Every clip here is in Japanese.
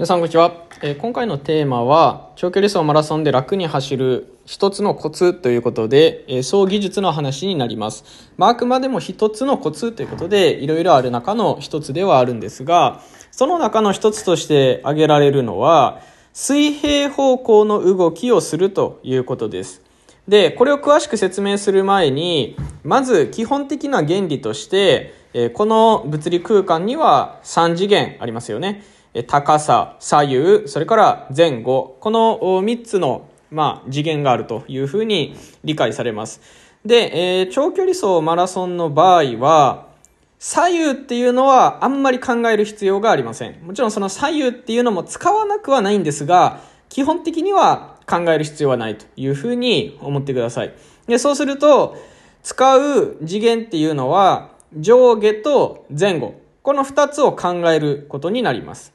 皆さんこんにちは、えー、今回のテーマは長距離走マラソンで楽に走る一つのコツということで、えー、総技術の話になります、まあ、あくまでも一つのコツということでいろいろある中の一つではあるんですがその中の一つとして挙げられるのは水平方向の動きをするということですでこれを詳しく説明する前にまず基本的な原理として、えー、この物理空間には3次元ありますよね高さ、左右、それから前後、この3つの、まあ、次元があるというふうに理解されます。で、えー、長距離走マラソンの場合は、左右っていうのはあんまり考える必要がありません。もちろんその左右っていうのも使わなくはないんですが、基本的には考える必要はないというふうに思ってください。で、そうすると、使う次元っていうのは、上下と前後。この2つを考えることになります。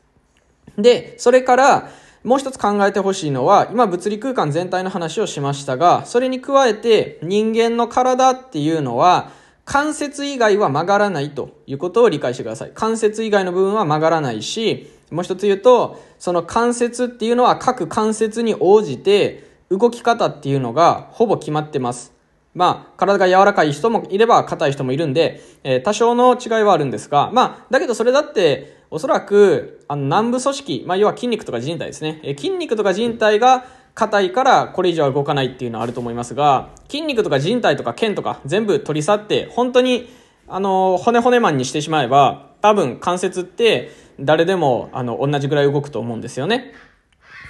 で、それから、もう一つ考えてほしいのは、今物理空間全体の話をしましたが、それに加えて人間の体っていうのは、関節以外は曲がらないということを理解してください。関節以外の部分は曲がらないし、もう一つ言うと、その関節っていうのは各関節に応じて動き方っていうのがほぼ決まってます。まあ、体が柔らかい人もいれば硬い人もいるんで、えー、多少の違いはあるんですが、まあ、だけどそれだって、おそらく、あの、南部組織、まあ、要は筋肉とか人体ですね。えー、筋肉とか人体が硬いからこれ以上は動かないっていうのはあると思いますが、筋肉とか人体とか腱とか全部取り去って、本当に、あの、骨骨マンにしてしまえば、多分関節って誰でも、あの、同じぐらい動くと思うんですよね。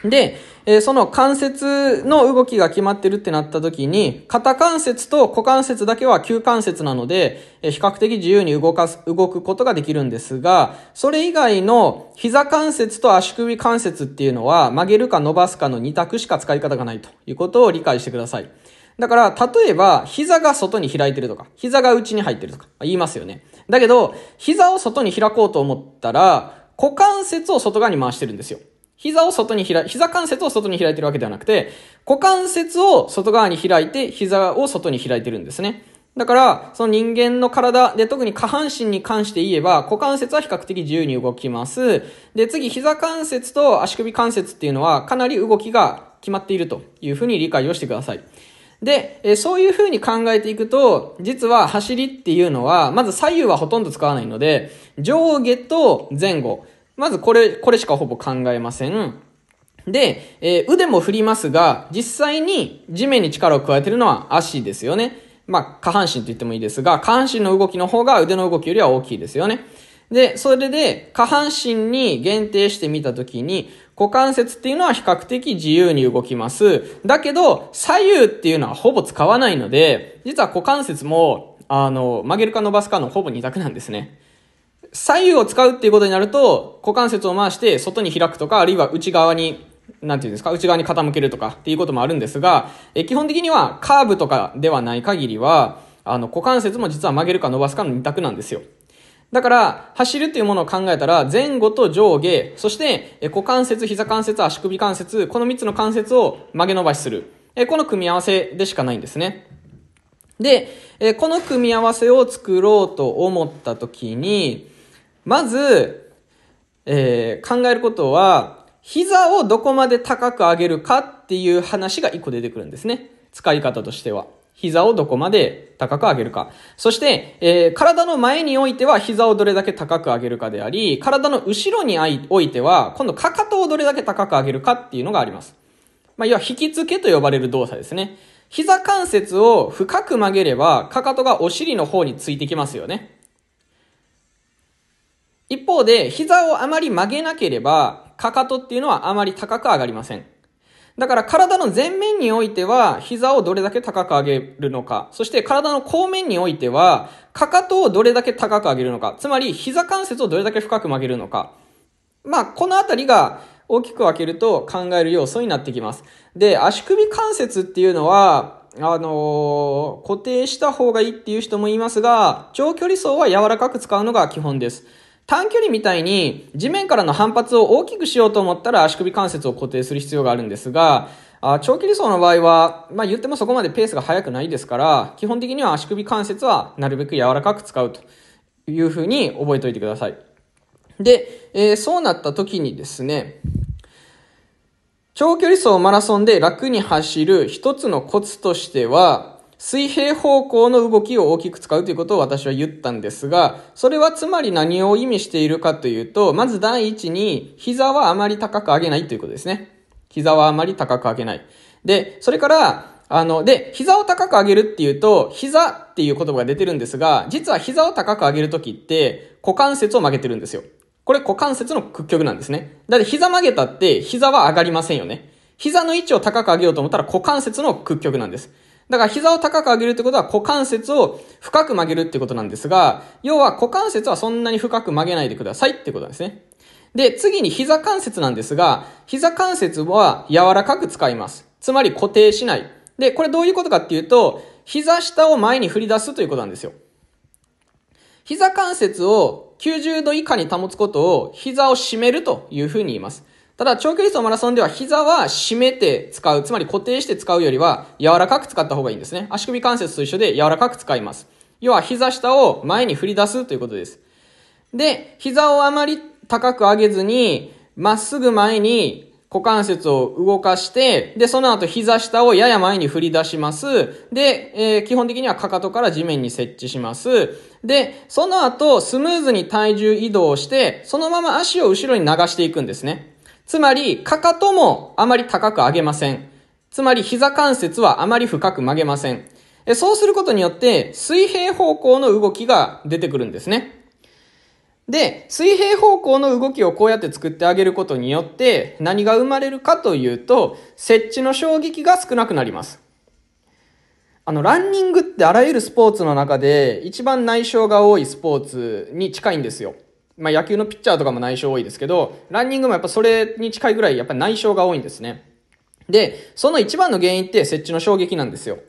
で、えー、その関節の動きが決まってるってなった時に、肩関節と股関節だけは旧関節なので、えー、比較的自由に動かす、動くことができるんですが、それ以外の膝関節と足首関節っていうのは曲げるか伸ばすかの2択しか使い方がないということを理解してください。だから、例えば、膝が外に開いてるとか、膝が内に入ってるとか、言いますよね。だけど、膝を外に開こうと思ったら、股関節を外側に回してるんですよ。膝を外に開い、膝関節を外に開いてるわけではなくて、股関節を外側に開いて、膝を外に開いてるんですね。だから、その人間の体で特に下半身に関して言えば、股関節は比較的自由に動きます。で、次、膝関節と足首関節っていうのは、かなり動きが決まっているというふうに理解をしてください。で、えそういうふうに考えていくと、実は走りっていうのは、まず左右はほとんど使わないので、上下と前後、まずこれ、これしかほぼ考えません。で、えー、腕も振りますが、実際に地面に力を加えてるのは足ですよね。まあ、下半身と言ってもいいですが、下半身の動きの方が腕の動きよりは大きいですよね。で、それで、下半身に限定してみたときに、股関節っていうのは比較的自由に動きます。だけど、左右っていうのはほぼ使わないので、実は股関節も、あの、曲げるか伸ばすかのほぼ2択なんですね。左右を使うっていうことになると、股関節を回して外に開くとか、あるいは内側に、なんていうんですか、内側に傾けるとかっていうこともあるんですが、え基本的にはカーブとかではない限りは、あの、股関節も実は曲げるか伸ばすかの2択なんですよ。だから、走るっていうものを考えたら、前後と上下、そして、股関節、膝関節、足首関節、この3つの関節を曲げ伸ばしする。この組み合わせでしかないんですね。で、この組み合わせを作ろうと思った時に、まず、えー、考えることは、膝をどこまで高く上げるかっていう話が一個出てくるんですね。使い方としては。膝をどこまで高く上げるか。そして、えー、体の前においては膝をどれだけ高く上げるかであり、体の後ろにおいては、今度かかとをどれだけ高く上げるかっていうのがあります。まあ、要は引き付けと呼ばれる動作ですね。膝関節を深く曲げれば、かかとがお尻の方についてきますよね。一方で、膝をあまり曲げなければ、かかとっていうのはあまり高く上がりません。だから体の前面においては、膝をどれだけ高く上げるのか、そして体の後面においては、かかとをどれだけ高く上げるのか、つまり膝関節をどれだけ深く曲げるのか。まあ、このあたりが大きく分けると考える要素になってきます。で、足首関節っていうのは、あのー、固定した方がいいっていう人もいますが、長距離走は柔らかく使うのが基本です。短距離みたいに地面からの反発を大きくしようと思ったら足首関節を固定する必要があるんですが、あ長距離走の場合は、まあ、言ってもそこまでペースが速くないですから、基本的には足首関節はなるべく柔らかく使うというふうに覚えておいてください。で、えー、そうなった時にですね、長距離走マラソンで楽に走る一つのコツとしては、水平方向の動きを大きく使うということを私は言ったんですが、それはつまり何を意味しているかというと、まず第一に、膝はあまり高く上げないということですね。膝はあまり高く上げない。で、それから、あの、で、膝を高く上げるっていうと、膝っていう言葉が出てるんですが、実は膝を高く上げるときって、股関節を曲げてるんですよ。これ股関節の屈曲なんですね。だって膝曲げたって、膝は上がりませんよね。膝の位置を高く上げようと思ったら股関節の屈曲なんです。だから膝を高く上げるってことは股関節を深く曲げるってことなんですが、要は股関節はそんなに深く曲げないでくださいってことなんですね。で、次に膝関節なんですが、膝関節は柔らかく使います。つまり固定しない。で、これどういうことかっていうと、膝下を前に振り出すということなんですよ。膝関節を90度以下に保つことを膝を締めるというふうに言います。ただ、長距離走マラソンでは膝は締めて使う、つまり固定して使うよりは柔らかく使った方がいいんですね。足首関節と一緒で柔らかく使います。要は膝下を前に振り出すということです。で、膝をあまり高く上げずに、まっすぐ前に股関節を動かして、で、その後膝下をやや前に振り出します。で、えー、基本的にはかかとから地面に設置します。で、その後スムーズに体重移動して、そのまま足を後ろに流していくんですね。つまり、かかともあまり高く上げません。つまり、膝関節はあまり深く曲げません。そうすることによって、水平方向の動きが出てくるんですね。で、水平方向の動きをこうやって作ってあげることによって、何が生まれるかというと、接地の衝撃が少なくなります。あの、ランニングってあらゆるスポーツの中で一番内傷が多いスポーツに近いんですよ。まあ、野球のピッチャーとかも内緒多いですけど、ランニングもやっぱそれに近いぐらいやっぱ内緒が多いんですね。で、その一番の原因って設置の衝撃なんですよ。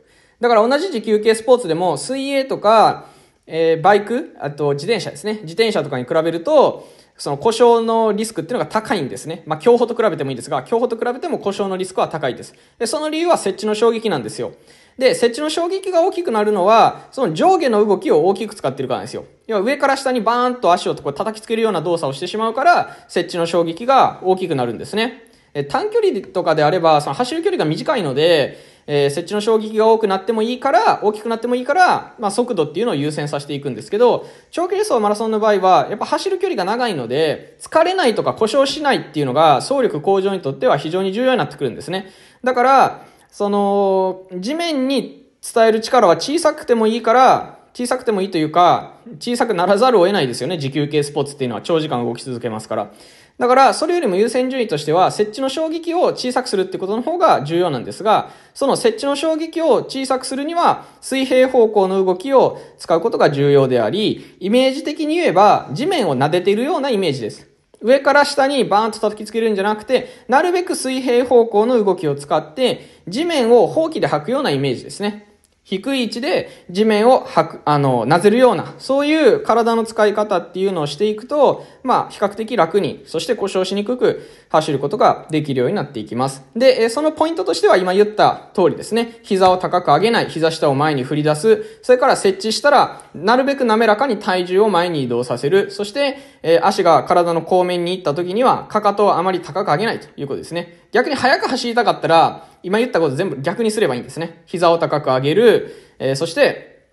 だから同じ時休憩スポーツでも水泳とか、えー、バイク、あと自転車ですね。自転車とかに比べると、その故障のリスクっていうのが高いんですね。まあ、競歩と比べてもいいですが、競歩と比べても故障のリスクは高いです。で、その理由は設置の衝撃なんですよ。で、設置の衝撃が大きくなるのは、その上下の動きを大きく使ってるからですよ。要は上から下にバーンと足をこう叩きつけるような動作をしてしまうから、設置の衝撃が大きくなるんですね。え短距離とかであれば、その走る距離が短いので、えー、設置の衝撃が多くなってもいいから、大きくなってもいいから、まあ、速度っていうのを優先させていくんですけど、長距離走マラソンの場合は、やっぱ走る距離が長いので、疲れないとか故障しないっていうのが、走力向上にとっては非常に重要になってくるんですね。だから、その、地面に伝える力は小さくてもいいから、小さくてもいいというか、小さくならざるを得ないですよね。持久系スポーツっていうのは長時間動き続けますから。だから、それよりも優先順位としては、設置の衝撃を小さくするってことの方が重要なんですが、その設置の衝撃を小さくするには、水平方向の動きを使うことが重要であり、イメージ的に言えば、地面を撫でているようなイメージです。上から下にバーンと叩きつけるんじゃなくて、なるべく水平方向の動きを使って、地面をほうきで履くようなイメージですね。低い位置で地面をはく、あの、なぜるような、そういう体の使い方っていうのをしていくと、まあ、比較的楽に、そして故障しにくく走ることができるようになっていきます。で、そのポイントとしては今言った通りですね。膝を高く上げない、膝下を前に振り出す、それから設置したら、なるべく滑らかに体重を前に移動させる、そして、え足が体の後面に行った時には、かかとをあまり高く上げないということですね。逆に速く走りたかったら、今言ったこと全部逆にすればいいんですね。膝を高く上げる、えー、そして、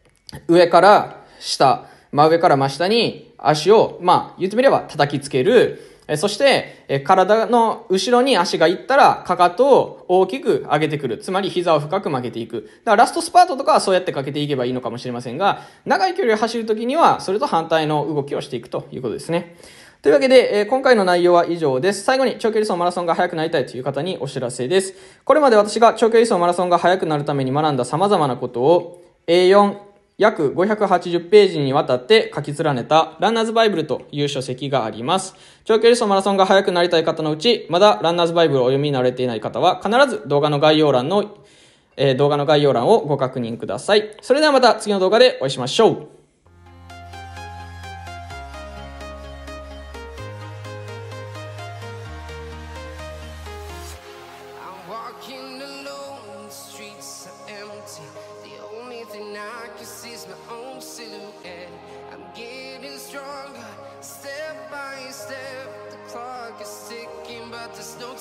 上から下、真上から真下に足を、まあ、言ってみれば叩きつける、えー、そして、えー、体の後ろに足が行ったら、かかとを大きく上げてくる。つまり、膝を深く曲げていく。だから、ラストスパートとかはそうやってかけていけばいいのかもしれませんが、長い距離を走るときには、それと反対の動きをしていくということですね。というわけで、えー、今回の内容は以上です。最後に長距離走マラソンが速くなりたいという方にお知らせです。これまで私が長距離走マラソンが速くなるために学んだ様々なことを A4 約580ページにわたって書き連ねたランナーズバイブルという書籍があります。長距離走マラソンが速くなりたい方のうち、まだランナーズバイブルをお読みになれていない方は、必ず動画の概要欄の、えー、動画の概要欄をご確認ください。それではまた次の動画でお会いしましょう。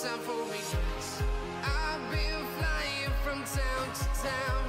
time for reasons. I've been flying from town to town.